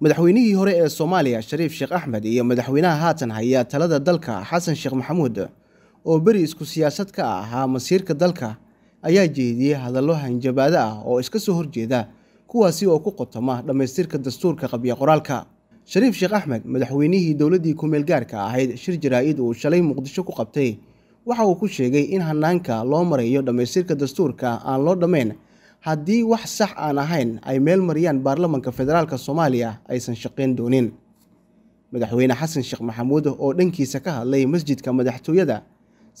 madaxweynihii hore ee soomaaliya shariif sheekh axmed iyo madaxweynaha haatan haya talada dalka xasan sheekh maxamuud oo beri isku siyaasad ka ahaa masiirka dalka ayaa jeediyey hadallo hanjabaado ah oo iska soo horjeeda kuwaasi oo ku qotoma dhammaystirka dastuurka qabya qoraalka shariif sheekh axmed madaxweynihii dowladdii ku-meel ahayd shir jaraa uu shalay muqdisho ku qabtay waxa uu ku sheegay in hanaanka loo marayo dhammaystirka dastuurka aan loo dhammayn haddii wax sax aan ahayn ay meel mariyaan baarlamanka federaalka soomaaliya aysan shaqayn doonin madaxweyne xasan sheekh maxamuud oo dhankiisa ka hadlay masjidka madaxtooyada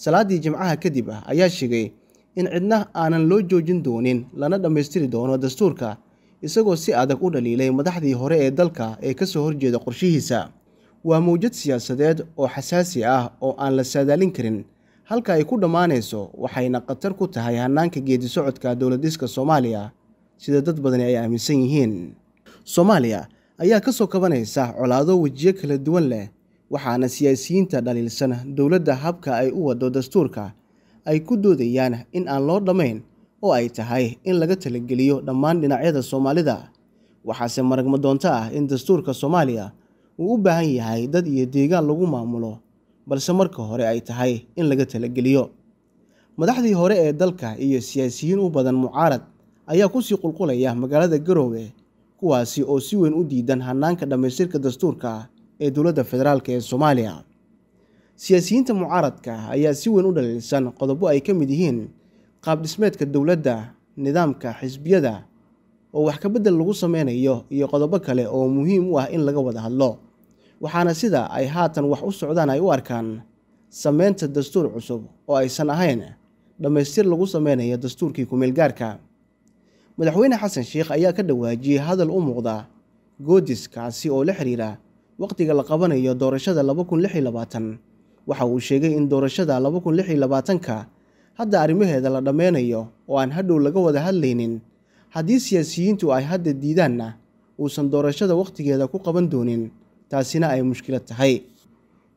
salaadii jimcaha kadib ah, ayaa sheegay in cidna aanan loo joojin doonin lana dhammaystiri doono dastuurka isagoo si adag u dhaliilay madaxdii hore ee dalka ee ka soo horjeeda qorshihiisa waa muwjad siyaasadeed oo xasaasi ah oo aan la saadaalin karin halka ay ku dhammaanayso waxayna khatar ku tahay hannaanka geedi socodka dowladhiska soomaaliya sida dad badani ay aaminsan yihiin soomaaliya ayaa ka soo kabanaysa colaado wejiyo kala duwan leh waxaana siyaasiyiinta dhaliilsan dowladda habka ay u waddo dastuurka ay ku doodayaan in aan loo dhammayn oo ay tahay in laga talageliyo dhammaan dhinacyada soomaalida waxaase maragmo doonto ah in dastuurka soomaaliya uu u baahan yahay dad iyo deegaan lagu maamulo balse marka hore ay tahay in laga talageliyo madaxdii hore ee dalka iyo siyaasiyiin u badan mucaarad ayaa ku sii qulqulaya magaalada garowe kuwaasi oo si weyn u diidan hanaanka dhammaystirka dastuurka ah ee dowladda federaalk ee soomaaliya siyaasiyiinta mucaaradka ayaa si weyn u dhaliilsan qodobo ay ka mid yihiin qaabdhismeedka dowladda nidaamka xisbiyada oo wax ka beddel lagu sameynayo iyo qodobo kale oo muhiim u ah in laga wada hadlo waxaana sida ay haatan wax u socdaan ay u arkaan sameynta dastuur cusub oo aysan ahayn dhammaystir lagu sameynayo dastuurkii kumeelgaarka madaxweyne xasan sheekh ayaa ka dhawaajiyey hadal u muuqda goodiskaasi oo la xiriira wakhtiga la qabanayo doorashada waxa uu sheegay in doorashada ka hadda arrimaheeda la dhammeynayo oo aan hadhow laga wada hadlaynin haddii siyaasiyiintu ay hadda diidaanna uusan doorashada wakhtigeeda ku qaban doonin taasina ay mushkilad tahay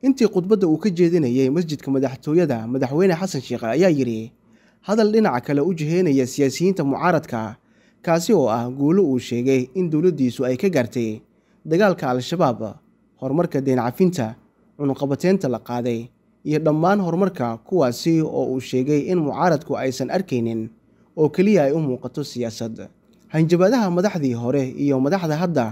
intii khudbadda uu ka jeedinayay masjidka madaxtooyada madaxweyne xasan sheekh ayaa yidhi hadal dhinaca kale u jiheenaya siyaasiyiinta mucaaradka kaasi oo ah guulo uu sheegay in dowladdiisu ay ka gaartay dagaalka al-shabaab horumarka deen cafinta cunqabateynta la qaaday iyo dhammaan horumarka kuwaasi oo uu sheegay in mucaaradku aysan arkaynin oo keliya ay u muuqato siyaasad hanjabaadaha madaxdii hore iyo madaxda hadda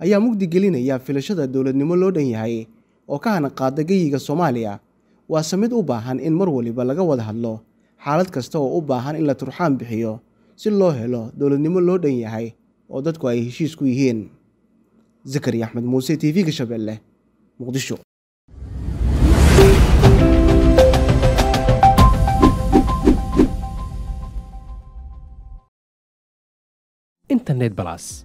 ayaa mugdi gelinaya filashada dowladnimo loo dhan yahay oo ka hanaqaada geyiga soomaaliya waase mid u baahan in mar waliba laga wada hadlo xaalad kasta oo u baahan in la turxaan bixiyo si loo helo dowladnimo loo dhan yahay oo dadku ay heshiis ku yihiin zakariya axmed muuse t v-ga shabeelle muqdisho internet balas